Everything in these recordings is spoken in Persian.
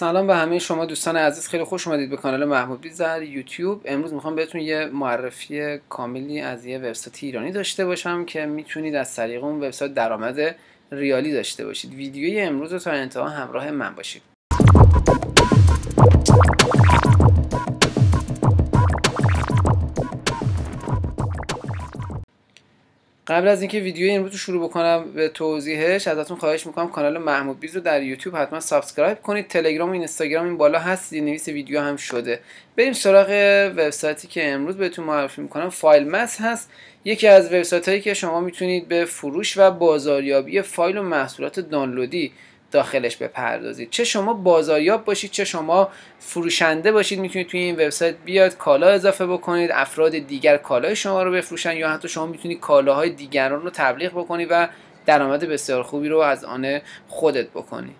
سلام به همه شما دوستان عزیز خیلی خوش اومدید به کانال محمود بیزر یوتیوب امروز میخوام بهتون یه معرفی کاملی از یه وبسایت ایرانی داشته باشم که میتونید از طریق اون وبسایت درآمد ریالی داشته باشید ویدیوی امروز رو تا انتها همراه من باشید قبل از اینکه ویدیو امروز رو شروع بکنم به توضیحش ازتون خواهش میکنم کانال محمود بیز رو در یوتیوب حتما سابسکرایب کنید تلگرام و اینستاگرام این بالا هست نویس ویدیو هم شده بریم سراغ وبسایتی که امروز بهتون معرفی میکنم فایل مس هست یکی از وبسایت هایی که شما میتونید به فروش و بازاریابی فایل و محصولات دانلودی داخلش بپردازید چه شما بازاریاب باشید چه شما فروشنده باشید میتونید توی این وبسایت بیاد کالا اضافه بکنید افراد دیگر کالای شما رو بفروشن یا حتی شما میتونید کالاهای دیگران رو تبلیغ بکنید و درآمد بسیار خوبی رو از آن خودت بکنید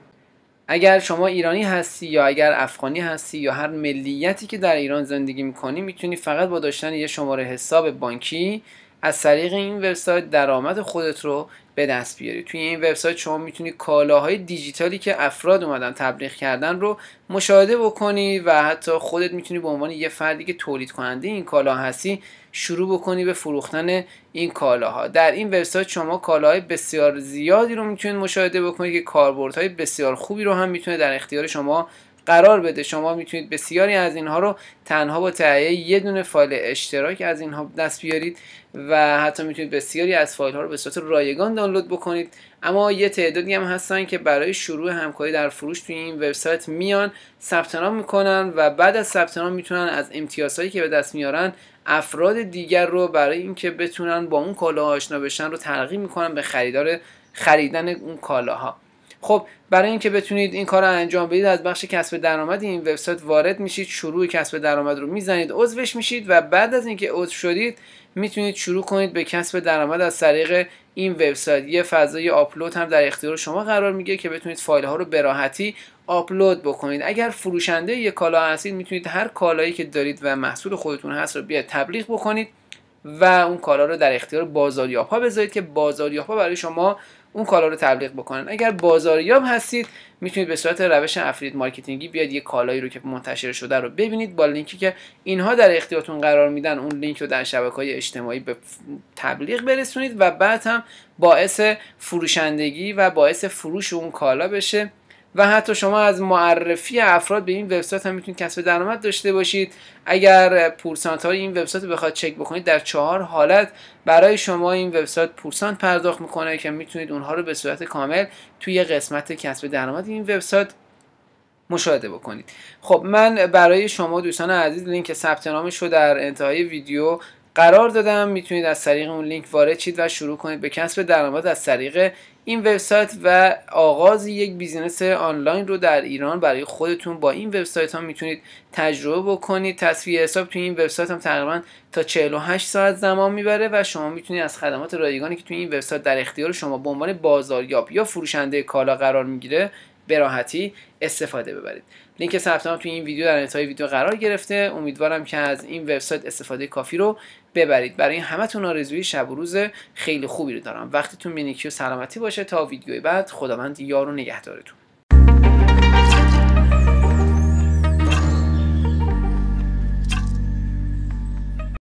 اگر شما ایرانی هستی یا اگر افغانی هستی یا هر ملیتی که در ایران زندگی میکنی میتونی فقط با داشتن یه شماره حساب بانکی از طریق این وبسایت درآمد خودت رو به دست بیاری توی این وبسایت شما میتونی کالاهای دیجیتالی که افراد اومدن تبلیغ کردن رو مشاهده بکنی و حتی خودت میتونی به عنوان یه فردی که تولید کننده این کالا هستی شروع بکنی به فروختن این کالاها در این وبسایت شما کالاهای بسیار زیادی رو میتونید مشاهده بکنید که کاربردهای بسیار خوبی رو هم میتونه در اختیار شما قرار بده شما میتونید بسیاری از اینها رو تنها با تهیه یه دونه فایل اشتراک از اینها دست بیارید و حتی میتونید بسیاری از فایل ها رو به صورت رایگان دانلود بکنید اما یه تعدادی هم هستن که برای شروع همکاری در فروش توی این وبسایت میان ثبت نام میکنن و بعد از ثبت نام میتونن از امتیازهایی که به دست میارن افراد دیگر رو برای اینکه بتونن با اون کالا آشنا بشن رو ترغیب میکنن به خریدار خریدن اون کالاها خب برای اینکه بتونید این کار رو انجام بدید از بخش کسب درآمد این وبسایت وارد میشید شروع کسب درآمد رو میزنید عضوش میشید و بعد از اینکه عضو شدید میتونید شروع کنید به کسب درآمد از طریق این وبسایت یه فضای آپلود هم در اختیار شما قرار میگه که بتونید فایل ها رو به راحتی آپلود بکنید اگر فروشنده یه کالا هستید میتونید هر کالایی که دارید و محصول خودتون هست رو بیاید تبلیغ بکنید و اون کالا رو در اختیار بازاریاب ها بذارید که بازاریاب ها برای شما اون کالا رو تبلیغ بکنن اگر بازاریاب هستید میتونید به صورت روش افرید مارکتینگی بیاد یه کالایی رو که منتشر شده رو ببینید با لینکی که اینها در اختیارتون قرار میدن اون لینک رو در شبکه های اجتماعی به تبلیغ برسونید و بعد هم باعث فروشندگی و باعث فروش اون کالا بشه و حتی شما از معرفی افراد به این وبسایت هم میتونید کسب درآمد داشته باشید اگر پورسانت های این وبسایت رو بخواد چک بکنید در چهار حالت برای شما این وبسایت پورسانت پرداخت میکنه که میتونید اونها رو به صورت کامل توی قسمت کسب درآمد این وبسایت مشاهده بکنید خب من برای شما دوستان عزیز لینک ثبت نامش رو در انتهای ویدیو قرار دادم میتونید از طریق اون لینک وارد شید و شروع کنید به کسب درآمد از طریق این وبسایت و آغاز یک بیزینس آنلاین رو در ایران برای خودتون با این وبسایت ها میتونید تجربه بکنید تصویر حساب توی این وبسایت هم تقریبا تا 48 ساعت زمان میبره و شما میتونید از خدمات رایگانی که توی این وبسایت در اختیار شما به عنوان بازاریاب یا فروشنده کالا قرار میگیره به راحتی استفاده ببرید لینک ثبت نام توی این ویدیو در انتهای ویدیو قرار گرفته امیدوارم که از این وبسایت استفاده کافی رو ببرید برای همتون آرزوی شب و روز خیلی خوبی رو دارم وقتتون مینیکی و سلامتی باشه تا ویدیوی بعد خداوند یار و نگهدارتون